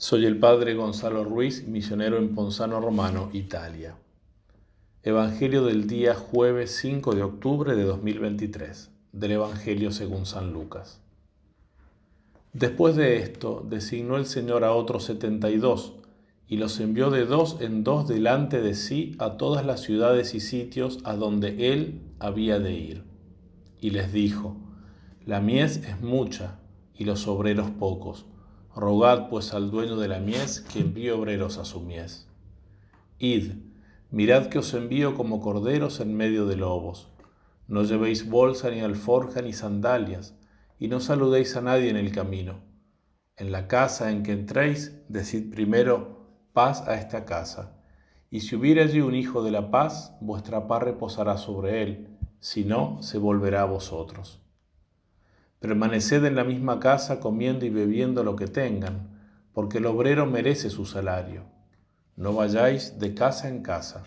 Soy el Padre Gonzalo Ruiz, misionero en Ponzano Romano, Italia. Evangelio del día jueves 5 de octubre de 2023, del Evangelio según San Lucas. Después de esto, designó el Señor a otros setenta y dos, y los envió de dos en dos delante de sí a todas las ciudades y sitios a donde Él había de ir. Y les dijo, La mies es mucha, y los obreros pocos. Rogad pues al dueño de la mies que envíe obreros a su mies. Id, mirad que os envío como corderos en medio de lobos. No llevéis bolsa ni alforja ni sandalias, y no saludéis a nadie en el camino. En la casa en que entréis, decid primero paz a esta casa. Y si hubiera allí un hijo de la paz, vuestra paz reposará sobre él, si no, se volverá a vosotros. Permaneced en la misma casa comiendo y bebiendo lo que tengan, porque el obrero merece su salario. No vayáis de casa en casa.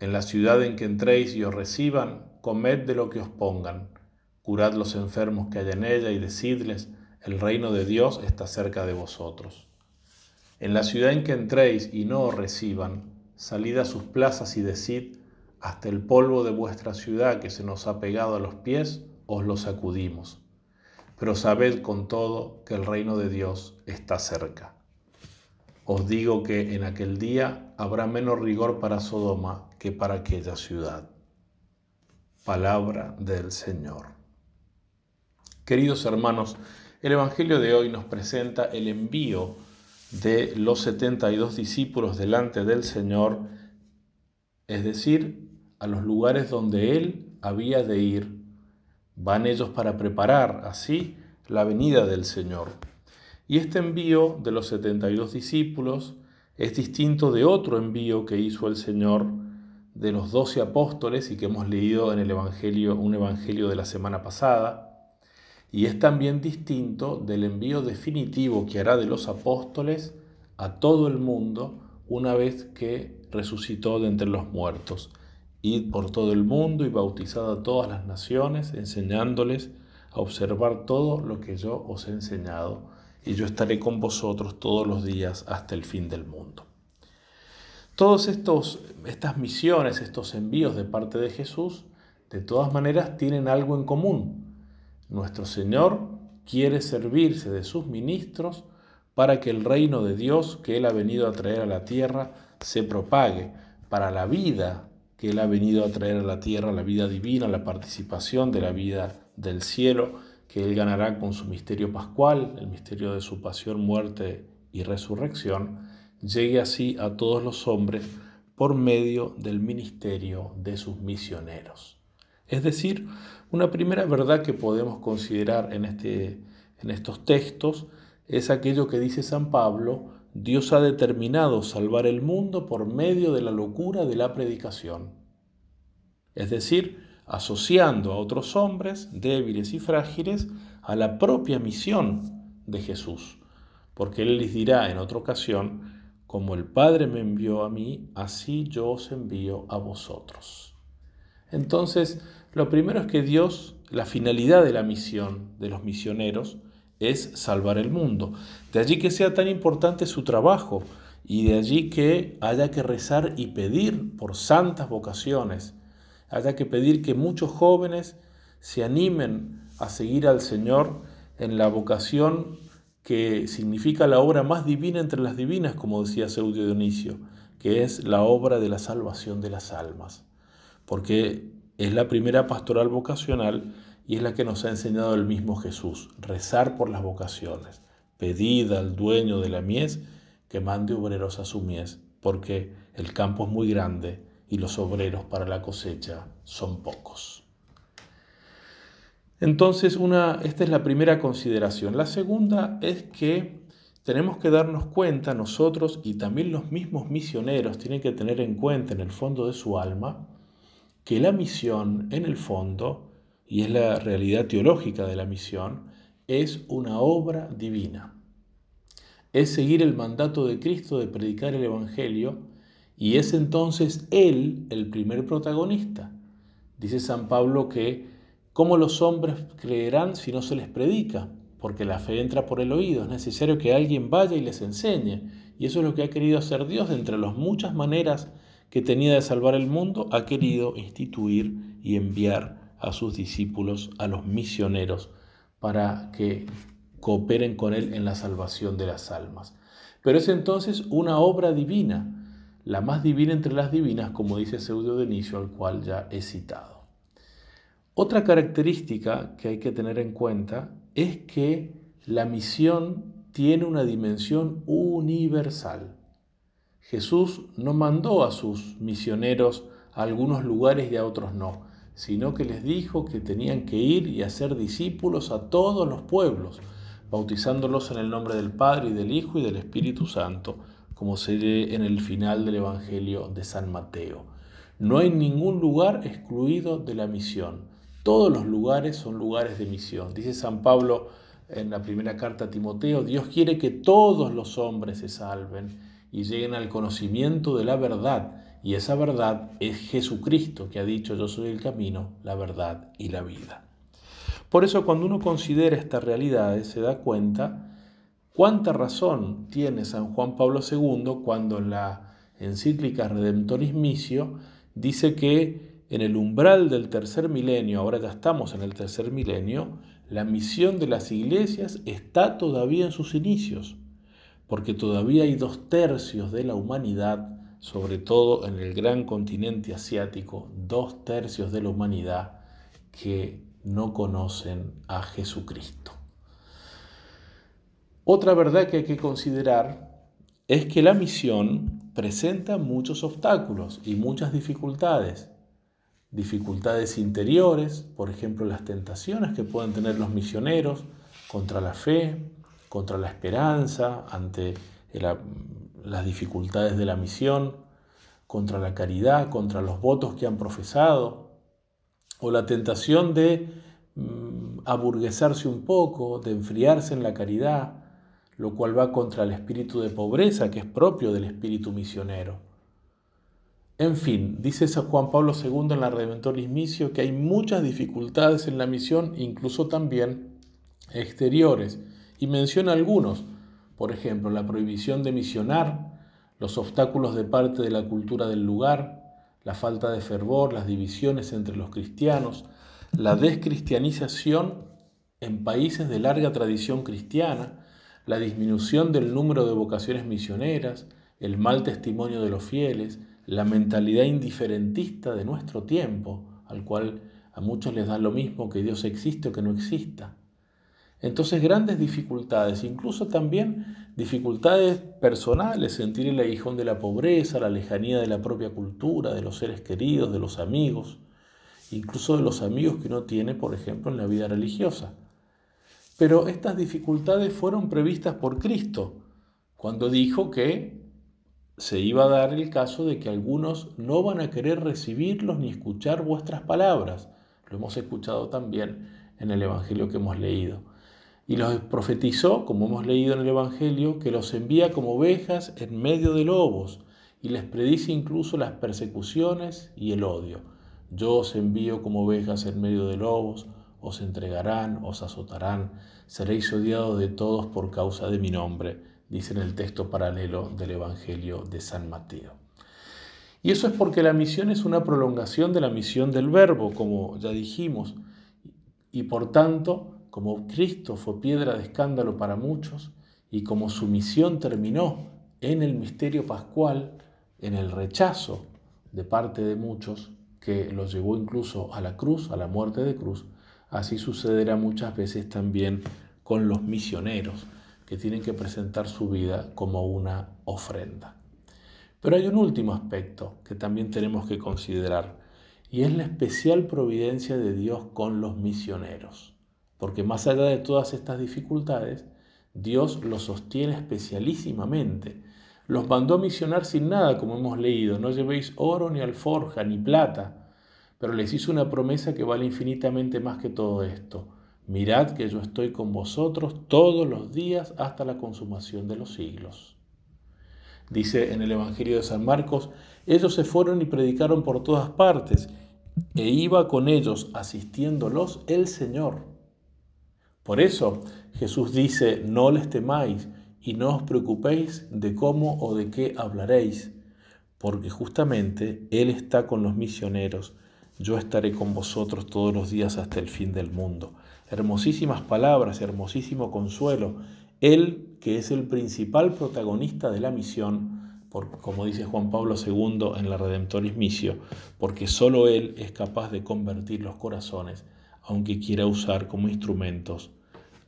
En la ciudad en que entréis y os reciban, comed de lo que os pongan. Curad los enfermos que hay en ella y decidles, el reino de Dios está cerca de vosotros. En la ciudad en que entréis y no os reciban, salid a sus plazas y decid, hasta el polvo de vuestra ciudad que se nos ha pegado a los pies, os lo sacudimos. Pero sabed con todo que el reino de Dios está cerca. Os digo que en aquel día habrá menos rigor para Sodoma que para aquella ciudad. Palabra del Señor. Queridos hermanos, el Evangelio de hoy nos presenta el envío de los 72 discípulos delante del Señor, es decir, a los lugares donde Él había de ir Van ellos para preparar así la venida del Señor. Y este envío de los 72 discípulos es distinto de otro envío que hizo el Señor de los doce apóstoles y que hemos leído en el Evangelio, un Evangelio de la semana pasada. Y es también distinto del envío definitivo que hará de los apóstoles a todo el mundo una vez que resucitó de entre los muertos. Id por todo el mundo y bautizad a todas las naciones, enseñándoles a observar todo lo que yo os he enseñado, y yo estaré con vosotros todos los días hasta el fin del mundo. Todas estas misiones, estos envíos de parte de Jesús, de todas maneras tienen algo en común. Nuestro Señor quiere servirse de sus ministros para que el reino de Dios que Él ha venido a traer a la tierra se propague para la vida que Él ha venido a traer a la tierra la vida divina, la participación de la vida del cielo, que Él ganará con su misterio pascual, el misterio de su pasión, muerte y resurrección, llegue así a todos los hombres por medio del ministerio de sus misioneros. Es decir, una primera verdad que podemos considerar en, este, en estos textos es aquello que dice San Pablo Dios ha determinado salvar el mundo por medio de la locura de la predicación, es decir, asociando a otros hombres débiles y frágiles a la propia misión de Jesús, porque Él les dirá en otra ocasión, como el Padre me envió a mí, así yo os envío a vosotros. Entonces, lo primero es que Dios, la finalidad de la misión de los misioneros, es salvar el mundo. De allí que sea tan importante su trabajo y de allí que haya que rezar y pedir por santas vocaciones, haya que pedir que muchos jóvenes se animen a seguir al Señor en la vocación que significa la obra más divina entre las divinas, como decía Seudio Dionisio, que es la obra de la salvación de las almas, porque es la primera pastoral vocacional y es la que nos ha enseñado el mismo Jesús, rezar por las vocaciones. pedida al dueño de la mies que mande obreros a su mies, porque el campo es muy grande y los obreros para la cosecha son pocos. Entonces, una, esta es la primera consideración. La segunda es que tenemos que darnos cuenta nosotros y también los mismos misioneros tienen que tener en cuenta en el fondo de su alma que la misión, en el fondo, y es la realidad teológica de la misión, es una obra divina. Es seguir el mandato de Cristo de predicar el Evangelio y es entonces Él el primer protagonista. Dice San Pablo que, ¿cómo los hombres creerán si no se les predica? Porque la fe entra por el oído, es necesario que alguien vaya y les enseñe. Y eso es lo que ha querido hacer Dios entre las muchas maneras que tenía de salvar el mundo, ha querido instituir y enviar a sus discípulos, a los misioneros, para que cooperen con Él en la salvación de las almas. Pero es entonces una obra divina, la más divina entre las divinas, como dice de Denicio, al cual ya he citado. Otra característica que hay que tener en cuenta es que la misión tiene una dimensión universal. Jesús no mandó a sus misioneros a algunos lugares y a otros no sino que les dijo que tenían que ir y hacer discípulos a todos los pueblos, bautizándolos en el nombre del Padre y del Hijo y del Espíritu Santo, como se lee en el final del Evangelio de San Mateo. No hay ningún lugar excluido de la misión. Todos los lugares son lugares de misión. Dice San Pablo en la primera carta a Timoteo, Dios quiere que todos los hombres se salven y lleguen al conocimiento de la verdad y esa verdad es Jesucristo que ha dicho, yo soy el camino, la verdad y la vida. Por eso cuando uno considera estas realidades se da cuenta cuánta razón tiene San Juan Pablo II cuando en la encíclica Redemptoris dice que en el umbral del tercer milenio, ahora ya estamos en el tercer milenio, la misión de las iglesias está todavía en sus inicios, porque todavía hay dos tercios de la humanidad sobre todo en el gran continente asiático, dos tercios de la humanidad que no conocen a Jesucristo. Otra verdad que hay que considerar es que la misión presenta muchos obstáculos y muchas dificultades. Dificultades interiores, por ejemplo, las tentaciones que pueden tener los misioneros contra la fe, contra la esperanza, ante el las dificultades de la misión, contra la caridad, contra los votos que han profesado, o la tentación de mm, aburguesarse un poco, de enfriarse en la caridad, lo cual va contra el espíritu de pobreza que es propio del espíritu misionero. En fin, dice San Juan Pablo II en la Redentoris que hay muchas dificultades en la misión, incluso también exteriores, y menciona algunos por ejemplo, la prohibición de misionar, los obstáculos de parte de la cultura del lugar, la falta de fervor, las divisiones entre los cristianos, la descristianización en países de larga tradición cristiana, la disminución del número de vocaciones misioneras, el mal testimonio de los fieles, la mentalidad indiferentista de nuestro tiempo, al cual a muchos les da lo mismo que Dios existe o que no exista, entonces grandes dificultades, incluso también dificultades personales, sentir el aguijón de la pobreza, la lejanía de la propia cultura, de los seres queridos, de los amigos, incluso de los amigos que no tiene, por ejemplo, en la vida religiosa. Pero estas dificultades fueron previstas por Cristo, cuando dijo que se iba a dar el caso de que algunos no van a querer recibirlos ni escuchar vuestras palabras. Lo hemos escuchado también en el Evangelio que hemos leído y los profetizó, como hemos leído en el Evangelio, que los envía como ovejas en medio de lobos y les predice incluso las persecuciones y el odio. Yo os envío como ovejas en medio de lobos, os entregarán, os azotarán, seréis odiados de todos por causa de mi nombre, dice en el texto paralelo del Evangelio de San Mateo. Y eso es porque la misión es una prolongación de la misión del verbo, como ya dijimos, y por tanto como Cristo fue piedra de escándalo para muchos y como su misión terminó en el misterio pascual, en el rechazo de parte de muchos que lo llevó incluso a la cruz, a la muerte de cruz, así sucederá muchas veces también con los misioneros que tienen que presentar su vida como una ofrenda. Pero hay un último aspecto que también tenemos que considerar y es la especial providencia de Dios con los misioneros. Porque más allá de todas estas dificultades, Dios los sostiene especialísimamente. Los mandó a misionar sin nada, como hemos leído. No llevéis oro, ni alforja, ni plata. Pero les hizo una promesa que vale infinitamente más que todo esto. Mirad que yo estoy con vosotros todos los días hasta la consumación de los siglos. Dice en el Evangelio de San Marcos, ellos se fueron y predicaron por todas partes, e iba con ellos asistiéndolos el Señor. Por eso Jesús dice, no les temáis y no os preocupéis de cómo o de qué hablaréis, porque justamente Él está con los misioneros. Yo estaré con vosotros todos los días hasta el fin del mundo. Hermosísimas palabras, hermosísimo consuelo. Él, que es el principal protagonista de la misión, como dice Juan Pablo II en la Redemptoris Missio, porque solo Él es capaz de convertir los corazones, aunque quiera usar como instrumentos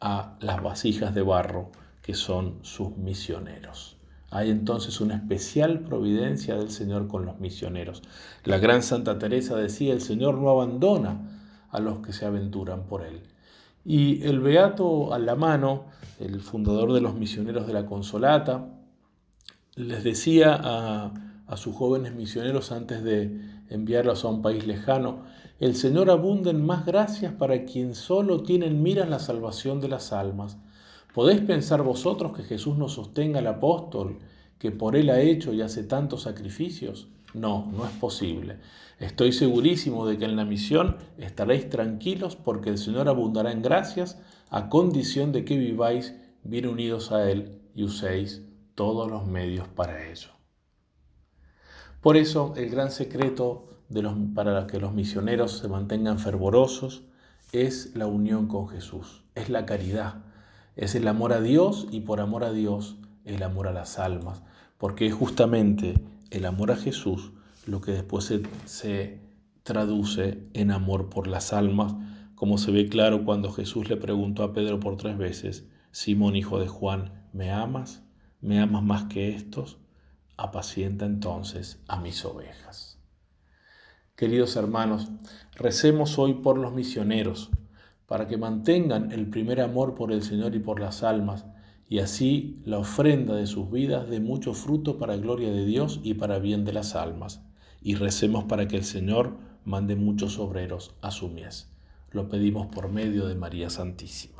a las vasijas de barro que son sus misioneros. Hay entonces una especial providencia del Señor con los misioneros. La gran Santa Teresa decía, el Señor no abandona a los que se aventuran por Él. Y el Beato Alamano, el fundador de los misioneros de la Consolata, les decía a, a sus jóvenes misioneros antes de enviarlos a un país lejano, el Señor abunda en más gracias para quien solo tiene en miras la salvación de las almas. ¿Podéis pensar vosotros que Jesús nos sostenga al apóstol que por él ha hecho y hace tantos sacrificios? No, no es posible. Estoy segurísimo de que en la misión estaréis tranquilos porque el Señor abundará en gracias a condición de que viváis bien unidos a Él y uséis todos los medios para ello. Por eso el gran secreto los, para que los misioneros se mantengan fervorosos es la unión con Jesús, es la caridad, es el amor a Dios y por amor a Dios el amor a las almas, porque es justamente el amor a Jesús lo que después se, se traduce en amor por las almas, como se ve claro cuando Jesús le preguntó a Pedro por tres veces, Simón hijo de Juan, ¿me amas? ¿Me amas más que estos? Apacienta entonces a mis ovejas. Queridos hermanos, recemos hoy por los misioneros, para que mantengan el primer amor por el Señor y por las almas, y así la ofrenda de sus vidas dé mucho fruto para gloria de Dios y para bien de las almas. Y recemos para que el Señor mande muchos obreros a su mies. Lo pedimos por medio de María Santísima.